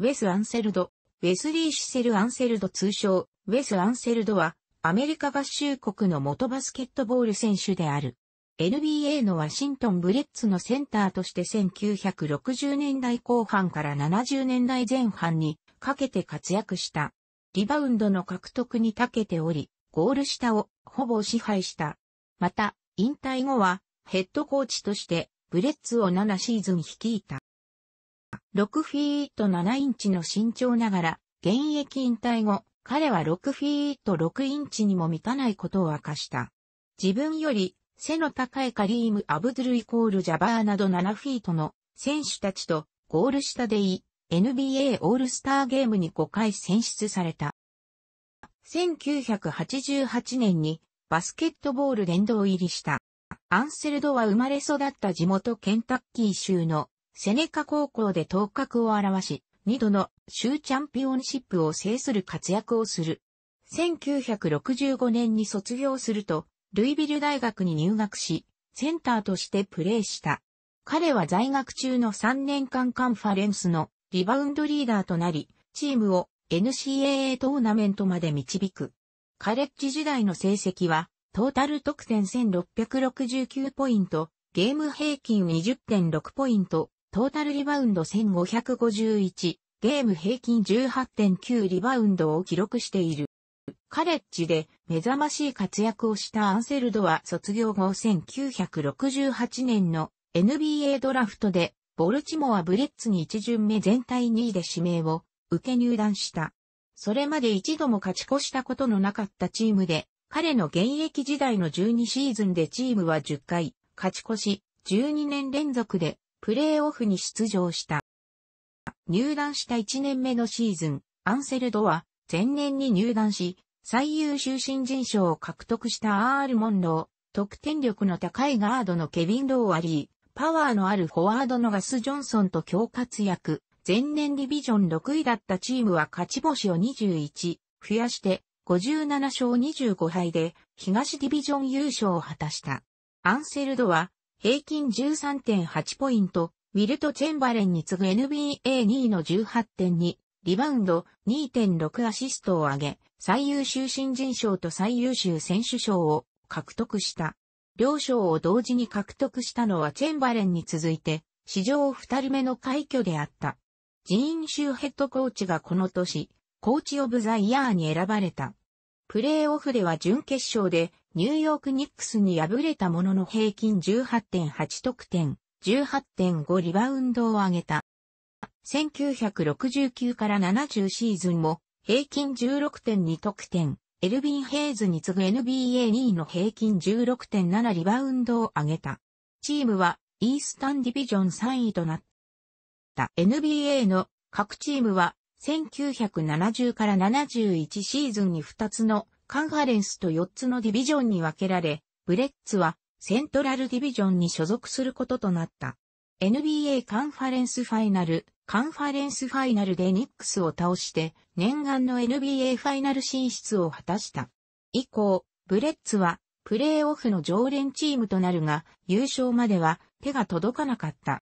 ウェス・アンセルド、ウェスリー・シセル・アンセルド通称、ウェス・アンセルドは、アメリカ合衆国の元バスケットボール選手である。NBA のワシントン・ブレッツのセンターとして1960年代後半から70年代前半にかけて活躍した。リバウンドの獲得に長けており、ゴール下をほぼ支配した。また、引退後はヘッドコーチとしてブレッツを7シーズン率いた。6フィート7インチの身長ながら、現役引退後、彼は6フィート6インチにも満たないことを明かした。自分より背の高いカリーム・アブドゥルイコールジャバーなど7フィートの選手たちとゴール下でいい NBA オールスターゲームに5回選出された。1988年にバスケットボール殿堂入りした。アンセルドは生まれ育った地元ケンタッキー州のセネカ高校で頭角を表し、二度の州チャンピオンシップを制する活躍をする。1965年に卒業すると、ルイビル大学に入学し、センターとしてプレーした。彼は在学中の3年間カンファレンスのリバウンドリーダーとなり、チームを NCAA トーナメントまで導く。カレッジ時代の成績は、トータル得点1669ポイント、ゲーム平均20.6ポイント、トータルリバウンド1551、ゲーム平均18.9リバウンドを記録している。カレッジで目覚ましい活躍をしたアンセルドは卒業後1968年の NBA ドラフトでボルチモアブレッツに一巡目全体2位で指名を受け入団した。それまで一度も勝ち越したことのなかったチームで、彼の現役時代の12シーズンでチームは10回、勝ち越し、12年連続でプレーオフに出場した。入団した1年目のシーズン、アンセルドは前年に入団し、最優秀新人賞を獲得したアール・モンロー、得点力の高いガードのケビン・ローアリー、パワーのあるフォワードのガス・ジョンソンと共活躍、前年ディビジョン6位だったチームは勝ち星を21、増やして57勝25敗で東ディビジョン優勝を果たした。アンセルドは平均13.8ポイント、ウィルト・チェンバレンに次ぐ NBA2 位の18.2、リバウンド2.6アシストを上げ、最優秀新人賞と最優秀選手賞を獲得した。両賞を同時に獲得したのはチェンバレンに続いて、史上二人目の快挙であった。ジーン・シューヘッドコーチがこの年、コーチ・オブ・ザ・イヤーに選ばれた。プレーオフでは準決勝でニューヨークニックスに敗れたものの平均18.8得点、18.5リバウンドを上げた。1969から70シーズンも平均16.2得点、エルビン・ヘイズに次ぐ NBA2 位の平均16.7リバウンドを上げた。チームはイースタンディビジョン3位となった。NBA の各チームは1970から71シーズンに2つのカンファレンスと4つのディビジョンに分けられ、ブレッツはセントラルディビジョンに所属することとなった。NBA カンファレンスファイナル、カンファレンスファイナルでニックスを倒して念願の NBA ファイナル進出を果たした。以降、ブレッツはプレーオフの常連チームとなるが、優勝までは手が届かなかった。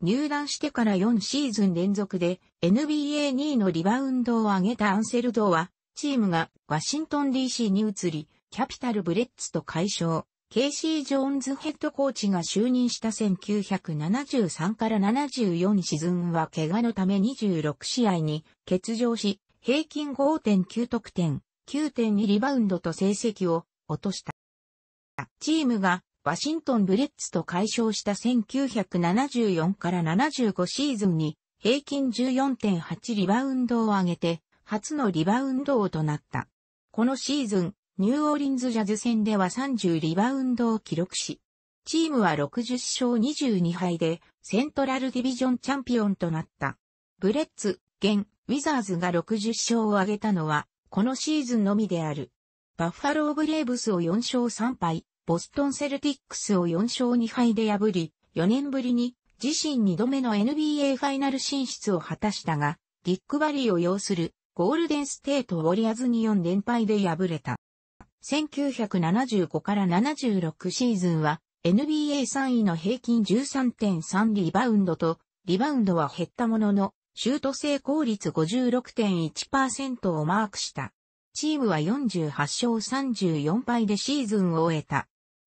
入団してから4シーズン連続で NBA2 位のリバウンドを上げたアンセルドはチームがワシントン DC に移り、キャピタルブレッツと解消。ケイシー・ジョーンズヘッドコーチが就任した1973から74シーズンは怪我のため26試合に欠場し、平均5.9得点、9.2リバウンドと成績を落とした。チームがワシントンブレッツと解消した1974から75シーズンに平均14.8リバウンドを上げて初のリバウンド王となった。このシーズン、ニューオーリンズジャズ戦では30リバウンドを記録し、チームは60勝22敗でセントラルディビジョンチャンピオンとなった。ブレッツ、現、ウィザーズが60勝を挙げたのは、このシーズンのみである。バッファローブレーブスを4勝3敗、ボストンセルティックスを4勝2敗で破り、4年ぶりに自身2度目の NBA ファイナル進出を果たしたが、ディック・バリーを擁するゴールデンステートウォリアーズに4連敗で敗れた。1975から76シーズンは NBA3 位の平均13.3リバウンドと、リバウンドは減ったものの、シュート成功率56.1%をマークした。チームは48勝34敗でシーズンを終えた。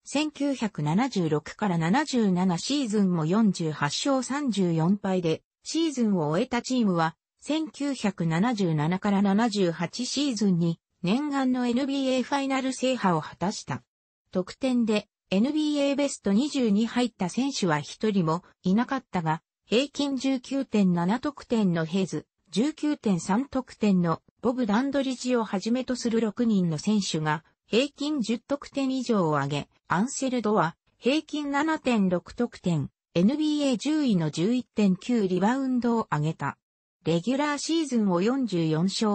1976から77シーズンも48勝34敗でシーズンを終えたチームは1977から78シーズンに念願の NBA ファイナル制覇を果たした。得点で NBA ベスト20に入った選手は一人もいなかったが、平均19.7得点のヘズ、19.3得点のボブ・ダンドリジをはじめとする6人の選手が平均10得点以上を挙げ、アンセルドは平均7.6得点、NBA10 位の11.9リバウンドを上げた。レギュラーシーズンを44勝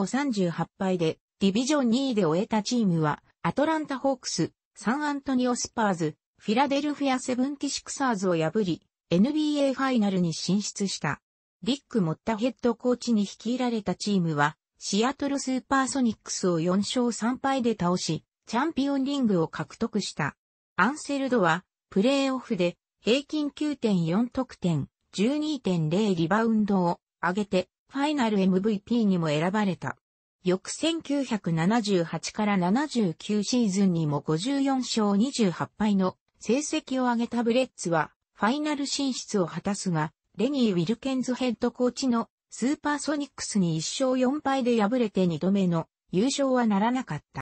38敗で、ディビジョン2位で終えたチームは、アトランタホークス、サンアントニオスパーズ、フィラデルフィアセブンティシクサーズを破り、NBA ファイナルに進出した。リック・モッタヘッドコーチに率いられたチームは、シアトルスーパーソニックスを4勝3敗で倒し、チャンピオンリングを獲得した。アンセルドは、プレーオフで、平均9.4得点、12.0リバウンドを上げて、ファイナル MVP にも選ばれた。翌1978から79シーズンにも54勝28敗の成績を上げたブレッツは、ファイナル進出を果たすが、レニー・ウィルケンズヘッドコーチのスーパーソニックスに1勝4敗で敗れて2度目の優勝はならなかった。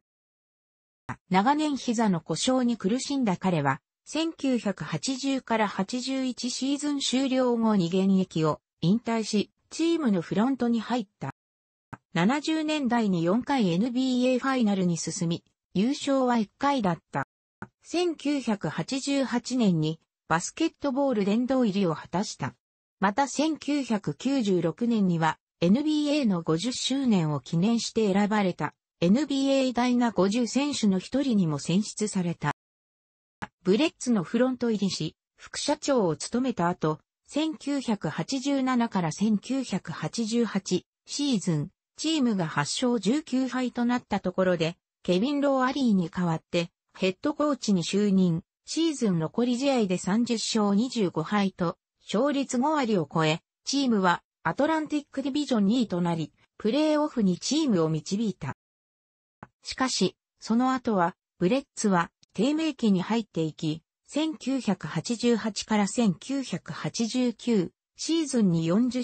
長年膝の故障に苦しんだ彼は、1980から81シーズン終了後に現役を引退し、チームのフロントに入った。70年代に4回 NBA ファイナルに進み、優勝は1回だった。1988年にバスケットボール殿堂入りを果たした。また1996年には NBA の50周年を記念して選ばれた NBA 大な50選手の一人にも選出された。ブレッツのフロント入りし、副社長を務めた後、1987から1988シーズン、チームが8勝19敗となったところで、ケビン・ロー・アリーに代わって、ヘッドコーチに就任、シーズン残り試合で30勝25敗と、勝率5割を超え、チームはアトランティックディビジョン2位となり、プレーオフにチームを導いた。しかし、その後は、ブレッツは低迷期に入っていき、1988から1989シーズンに40勝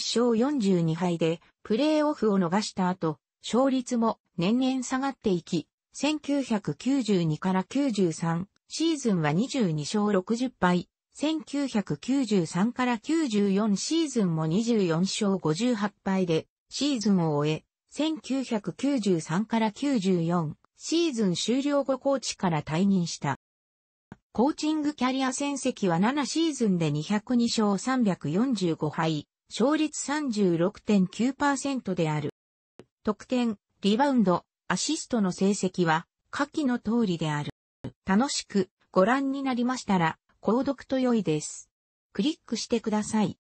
42敗でプレーオフを逃した後、勝率も年々下がっていき、1992から93シーズンは22勝60敗、1993から94シーズンも24勝58敗でシーズンを終え、1993から94シーズン終了後コーチから退任した。コーチングキャリア戦績は7シーズンで202勝345敗、勝率36.9%である。得点、リバウンド、アシストの成績は下記の通りである。楽しくご覧になりましたら、購読と良いです。クリックしてください。